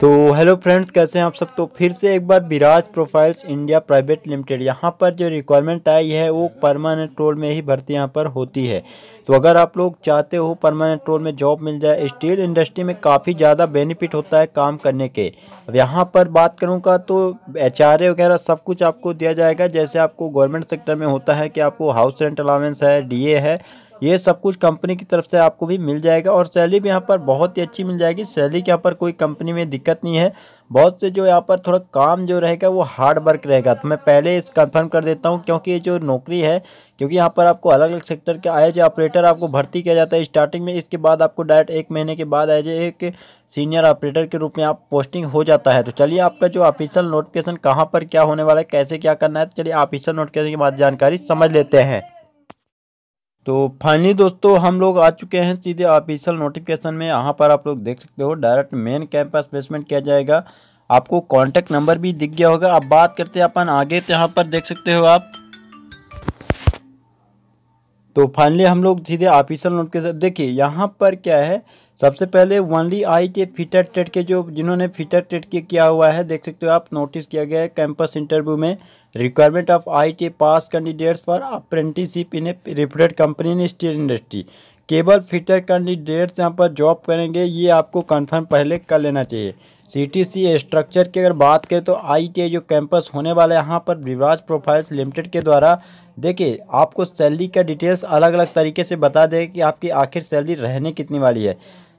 तो hello friends कैसे हैं आप सब तो फिर से एक बार Viraj profiles India private limited यहाँ पर जो रिक्वायरमेंट आई है वो परमानेंट रोल में ही भर्ती यहाँ पर होती है तो अगर आप लोग चाहते हो परमानेंट रोल में जॉब मिल जाए स्टील इंडस्ट्री में काफ़ी ज़्यादा बेनिफिट होता है काम करने के अब यहाँ पर बात करूँगा तो एच वगैरह सब कुछ आपको दिया जाएगा जैसे आपको गवर्नमेंट सेक्टर में होता है कि आपको हाउस रेंट अलावेंस है डी है ये सब कुछ कंपनी की तरफ से आपको भी मिल जाएगा और सैलरी भी यहाँ पर बहुत ही अच्छी मिल जाएगी सैलरी के यहाँ पर कोई कंपनी में दिक्कत नहीं है बहुत से जो यहाँ पर थोड़ा काम जो रहेगा वो हार्ड वर्क रहेगा तो मैं पहले इस कंफर्म कर देता हूँ क्योंकि ये जो नौकरी है क्योंकि यहाँ पर आपको अलग अलग सेक्टर के आए ऑपरेटर आपको भर्ती किया जाता है स्टार्टिंग में इसके बाद आपको डायरेक्ट एक महीने के बाद आए एक सीनियर ऑपरेटर के रूप में आप पोस्टिंग हो जाता है तो चलिए आपका जो ऑफिशियल नोटिफिकेशन कहाँ पर क्या होने वाला है कैसे क्या करना है तो चलिए ऑफिशियल नोटिफिकेशन के बाद जानकारी समझ लेते हैं तो फाइनली दोस्तों हम लोग आ चुके हैं सीधे ऑफिशियल नोटिफिकेशन में यहाँ पर आप लोग देख सकते हो डायरेक्ट मेन कैंपस प्लेसमेंट किया जाएगा आपको कॉन्टेक्ट नंबर भी दिख गया होगा अब बात करते हैं अपन आगे तो यहाँ पर देख सकते हो आप तो फाइनली हम लोग सीधे ऑफिशियल नोटिफिकेशन देखिए यहाँ पर क्या है सबसे पहले वनली आई के फिटर टेट के जो जिन्होंने फिटर टेट के किया हुआ है देख सकते हो आप नोटिस किया गया है कैंपस इंटरव्यू में requirement of I T pass candidates for apprenticeship in a reputed company in steel industry केवल फिटर कैंडिडेट्स यहाँ पर जॉब करेंगे ये आपको कन्फर्म पहले कर लेना चाहिए सीटीसी स्ट्रक्चर की अगर बात करें तो आईटीआई जो कैंपस होने वाला है यहाँ पर विवराज प्रोफाइल्स लिमिटेड के द्वारा देखिए आपको सैलरी का डिटेल्स अलग अलग तरीके से बता दें कि आपकी आखिर सैलरी रहने कितनी वाली है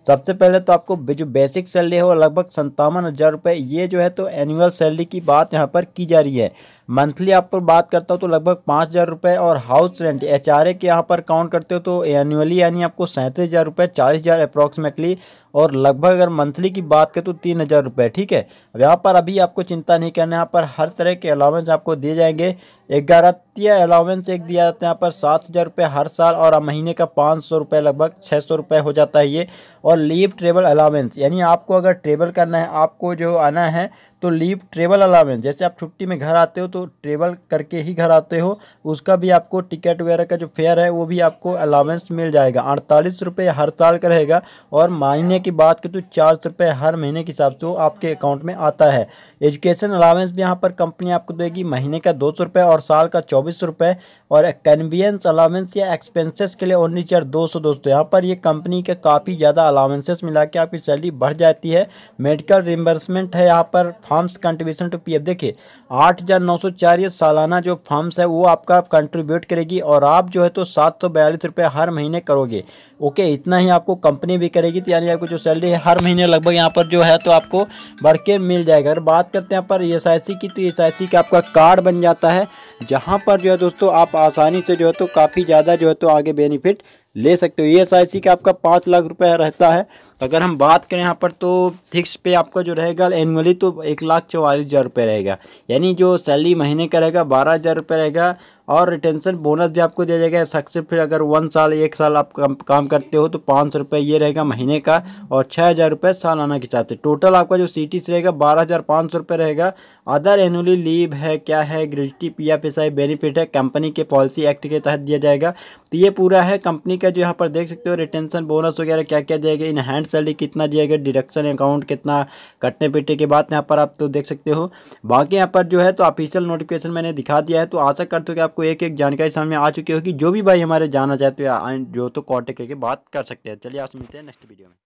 सबसे पहले तो आपको जो बेसिक सैलरी है वो लगभग संतावन हज़ार रुपये ये जो है तो एनुअल सैलरी की बात यहाँ पर की जा रही है मंथली आप पर बात करता हूँ तो लगभग पाँच हज़ार रुपये और house rent H R A के यहाँ पर काउंट करते हो तो एनुअली यानी आपको सैंतीस हज़ार रुपये चालीस हज़ार अप्रॉक्सीमेटली और लगभग अगर मंथली की बात करें तो तीन हज़ार रुपये ठीक है अब यहाँ पर अभी आपको चिंता नहीं करना यहाँ पर हर तरह के अलाउंस आपको दिए जाएंगे ग्यारहतीय अलाउंस एक दिया जाता है यहाँ पर सात हज़ार रुपये हर साल और महीने का पाँच सौ रुपये लगभग छः सौ रुपये हो जाता है ये और लीव ट्रेवल अलाउंस यानी आपको अगर ट्रेवल करना है आपको जो आना है तो लीव ट्रेवल अलावेंस जैसे आप छुट्टी में घर आते हो तो ट्रेवल करके ही घर आते हो उसका भी आपको टिकट वगैरह का जो फेयर है वो भी आपको अलावेंस मिल जाएगा अड़तालीस रुपये हर साल का रहेगा और महीने की बात करें तो चार सौ रुपये हर महीने के हिसाब से वो आपके अकाउंट में आता है एजुकेशन अलावेंस भी यहाँ पर कंपनी आपको देगी महीने का दो सौ रुपये और साल का चौबीस सौ रुपये और कन्वीनियंस अलावेंस या एक्सपेंसेस के लिए ओनली चार दो सौ दोस्तों यहाँ पर यह कंपनी के काफ़ी ज़्यादा अलावेंसेस मिला के आपकी सैलरी बढ़ जाती है मेडिकल रिमबर्समेंट है यहाँ पर फार्म्स कंट्रीब्यूशन टू पीएफ देखिए आठ हज़ार नौ सौ चार ये सालाना जो फार्म्स है वो आपका कंट्रीब्यूट करेगी और आप जो है तो सात सौ बयालीस रुपये हर महीने करोगे ओके इतना ही आपको कंपनी भी करेगी तो यानी आपको जो सैलरी है हर महीने लगभग यहाँ पर जो है तो आपको बढ़ के मिल जाएगा अगर बात करते हैं पर एस आई सी की तो एस आई सी का आपका कार्ड बन जाता है जहाँ पर जो है दोस्तों आप आसानी से जो है तो काफ़ी ज़्यादा जो है तो आगे बेनिफिट ले सकते हो ई एस आई सी का आपका पाँच लाख रुपया रहता है अगर हम बात करें यहाँ पर तो फिक्स पे आपका जो रहेगा एनुअली तो एक लाख चौवालीस हज़ार रुपये रहेगा यानी जो सैलरी महीने का रहेगा बारह हज़ार रुपये रहेगा और रिटेंशन बोनस भी आपको दिया जाएगा फिर अगर वन साल एक साल आप काम करते हो तो पाँच सौ रुपये ये रहेगा महीने का और छः हज़ार रुपये सालाना के हिसाब से टोटल आपका जो सी रहेगा बारह हज़ार पाँच सौ रुपये रहेगा अदर एनुअली लीव है क्या है gratuity P F S I benefit है कंपनी के पॉलिसी एक्ट के तहत दिया जाएगा तो ये पूरा है कंपनी का जो यहाँ पर देख सकते हो रिटेंशन बोनस वगैरह क्या क्या जाएगा इन हैंड सैलरी कितना दिया गया डिडक्शन अकाउंट कितना कटने पीटने के बाद यहाँ पर आप तो देख सकते हो बाकी यहाँ पर जो है तो ऑफिशियल नोटिफिकेशन मैंने दिखा दिया है तो आशा करते हो कि आप आपको एक एक जानकारी सामने आ चुकी होगी जो भी भाई हमारे जाना चाहते हो जो तो कॉन्टेक्ट करके बात कर सकते हैं चलिए आप मिलते हैं नेक्स्ट वीडियो में